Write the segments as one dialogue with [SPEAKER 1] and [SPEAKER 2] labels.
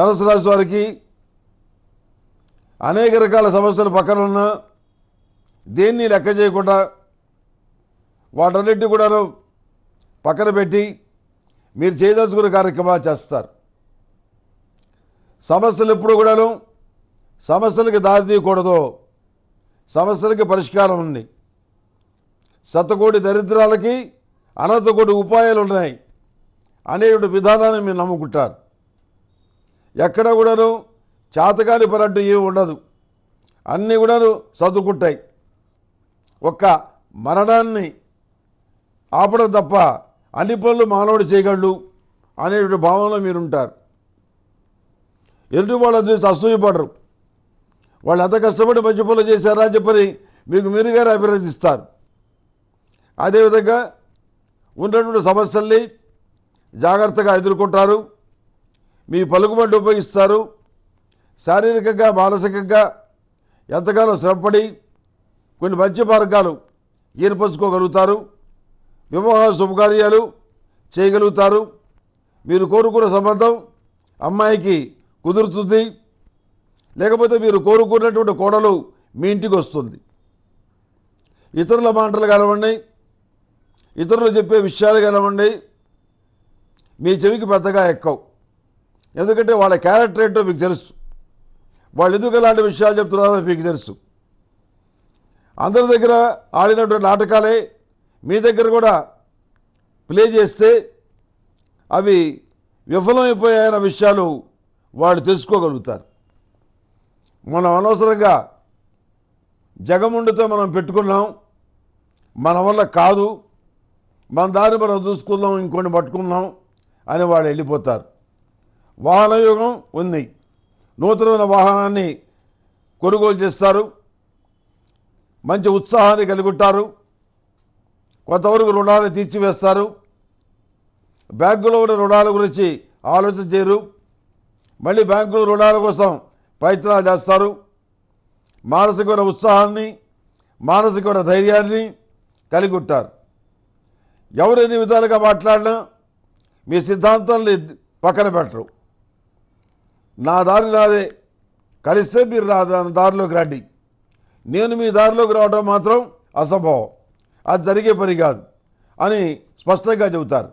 [SPEAKER 1] ధనస్సు రాశి వారికి అనేక రకాల సమస్యలు పక్కన ఉన్నా దేన్ని లెక్క చేయకుండా వాటన్నిటి కూడాను పక్కన పెట్టి మీరు చేయదలుచుకున్న కార్యక్రమాలు చేస్తారు సమస్యలు ఎప్పుడు కూడాను సమస్యలకి దారి తీయకూడదు సమస్యలకి పరిష్కారం ఉంది శతకోటి దరిద్రాలకి అనంతకోటి ఉపాయాలు ఉన్నాయి అనేటువంటి విధానాన్ని మీరు నమ్ముకుంటారు ఎక్కడ కూడాను చేతకాని పనట్టు ఏమి ఉండదు అన్నీ కూడాను సర్దుకుంటాయి ఒక్క మరణాన్ని ఆపడం తప్ప అన్ని పనులు మానవుడు చేయగలడు అనేటువంటి భావనలో మీరుంటారు ఎదుటి వాళ్ళు చూసి అసూయపడరు వాళ్ళు ఎంత కష్టపడి మంచి పనులు చేశారా అని చెప్పని మీకు మీరుగా అభినందిస్తారు అదేవిధంగా ఉన్నటువంటి సమస్యల్ని జాగ్రత్తగా ఎదుర్కొంటారు మీ పలుకుబడి ఉపయోగిస్తారు శారీరకంగా మానసికంగా ఎంతగానో శ్రమపడి కొన్ని మంచి మార్గాలు ఏర్పరచుకోగలుగుతారు వివాహ శుభకార్యాలు చేయగలుగుతారు మీరు కోరుకున్న సంబంధం అమ్మాయికి కుదురుతుంది లేకపోతే మీరు కోరుకున్నటువంటి కోడలు మీ ఇంటికి వస్తుంది ఇతరుల మాటలు కానివ్వండి ఇతరులు చెప్పే విషయాలు కానివ్వండి మీ చెవికి పెద్దగా ఎక్కవు ఎందుకంటే వాళ్ళ క్యారెక్టర్ ఏంటో మీకు తెలుసు వాళ్ళు ఎందుకు ఎలాంటి విషయాలు చెప్తున్నారో మీకు తెలుసు అందరి దగ్గర ఆడినటువంటి నాటకాలే మీ దగ్గర కూడా ప్లే చేస్తే అవి విఫలమైపోయాయన్న విషయాలు వాళ్ళు తెలుసుకోగలుగుతారు మనం అనవసరంగా జగముండితో మనం పెట్టుకున్నాం మన వల్ల కాదు మన దారి మనం చూసుకుందాం ఇంకొని పట్టుకున్నాం అని వాళ్ళు వెళ్ళిపోతారు వాహన యుగం ఉంది నూతనమైన వాహనాన్ని కొనుగోలు చేస్తారు మంచి ఉత్సాహాన్ని కలుగుంటారు కొంతవరకు రుణాలు తీర్చివేస్తారు బ్యాంకులో ఉన్న రుణాల గురించి ఆలోచన చేయరు మళ్ళీ బ్యాంకులు రుణాల కోసం ప్రయత్నాలు చేస్తారు మానసికమైన ఉత్సాహాన్ని మానసికమైన ధైర్యాన్ని కలిగి ఉంటారు ఎవరు ఎన్ని విధాలుగా మాట్లాడినా మీ సిద్ధాంతాన్ని పక్కన పెట్టరు నా దారి నాదే కలిస్తే మీరు నా దారిలోకి రండి నేను మీ దారిలోకి రావడం మాత్రం అసంభవం అది జరిగే పని కాదు అని స్పష్టంగా చెబుతారు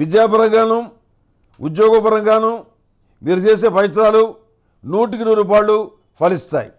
[SPEAKER 1] విద్యాపరంగాను ఉద్యోగపరంగాను మీరు చేసే ప్రయత్నాలు నూటికి నూరు పాళ్ళు ఫలిస్తాయి